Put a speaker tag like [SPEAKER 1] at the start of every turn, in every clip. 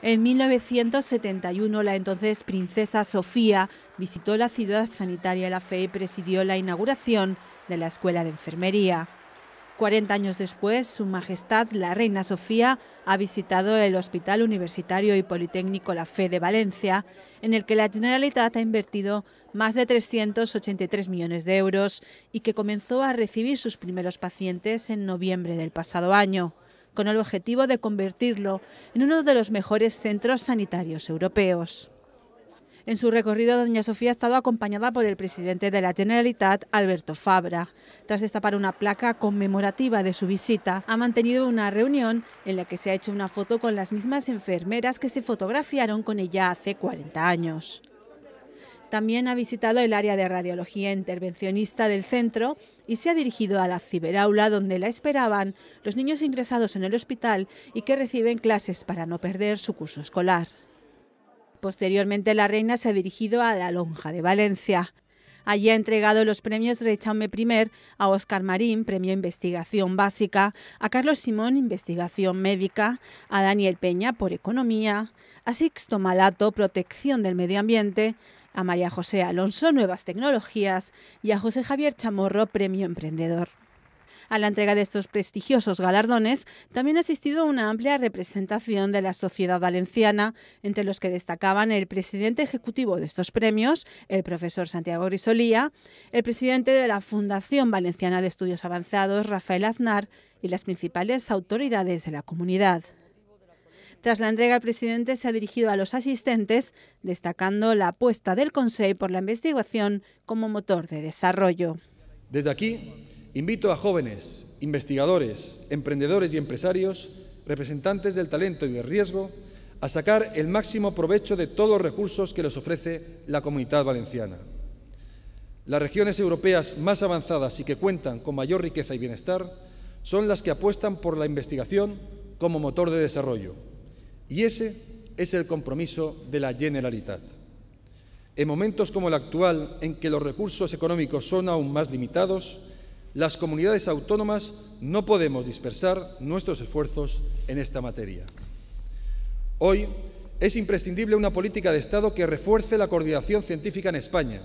[SPEAKER 1] En 1971, la entonces princesa Sofía visitó la ciudad sanitaria la fe y presidió la inauguración de la Escuela de Enfermería. 40 años después, Su Majestad la Reina Sofía ha visitado el Hospital Universitario y Politécnico La Fe de Valencia, en el que la Generalitat ha invertido más de 383 millones de euros y que comenzó a recibir sus primeros pacientes en noviembre del pasado año con el objetivo de convertirlo en uno de los mejores centros sanitarios europeos. En su recorrido, doña Sofía ha estado acompañada por el presidente de la Generalitat, Alberto Fabra. Tras destapar una placa conmemorativa de su visita, ha mantenido una reunión en la que se ha hecho una foto con las mismas enfermeras que se fotografiaron con ella hace 40 años. También ha visitado el área de radiología intervencionista del centro y se ha dirigido a la ciberaula donde la esperaban los niños ingresados en el hospital y que reciben clases para no perder su curso escolar. Posteriormente la reina se ha dirigido a la Lonja de Valencia. Allí ha entregado los premios Rechaume I a Oscar Marín, Premio Investigación Básica, a Carlos Simón, Investigación Médica, a Daniel Peña por Economía, a Sixto Malato, Protección del Medio Ambiente, a María José Alonso Nuevas Tecnologías y a José Javier Chamorro Premio Emprendedor. A la entrega de estos prestigiosos galardones también ha asistido una amplia representación de la sociedad valenciana, entre los que destacaban el presidente ejecutivo de estos premios, el profesor Santiago Grisolía, el presidente de la Fundación Valenciana de Estudios Avanzados, Rafael Aznar, y las principales autoridades de la comunidad. Tras la entrega, el presidente se ha dirigido a los asistentes, destacando la apuesta del Consejo por la investigación como motor de desarrollo.
[SPEAKER 2] Desde aquí, invito a jóvenes, investigadores, emprendedores y empresarios, representantes del talento y del riesgo, a sacar el máximo provecho de todos los recursos que les ofrece la comunidad valenciana. Las regiones europeas más avanzadas y que cuentan con mayor riqueza y bienestar son las que apuestan por la investigación como motor de desarrollo. Y ese es el compromiso de la Generalitat. En momentos como el actual, en que los recursos económicos son aún más limitados, las comunidades autónomas no podemos dispersar nuestros esfuerzos en esta materia. Hoy es imprescindible una política de Estado que refuerce la coordinación científica en España,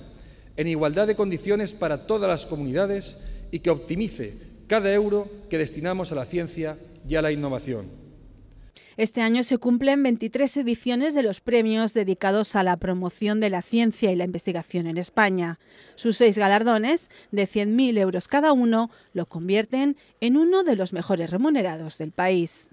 [SPEAKER 2] en igualdad de condiciones para todas las comunidades y que optimice cada euro que destinamos a la ciencia y a la innovación.
[SPEAKER 1] Este año se cumplen 23 ediciones de los premios dedicados a la promoción de la ciencia y la investigación en España. Sus seis galardones, de 100.000 euros cada uno, lo convierten en uno de los mejores remunerados del país.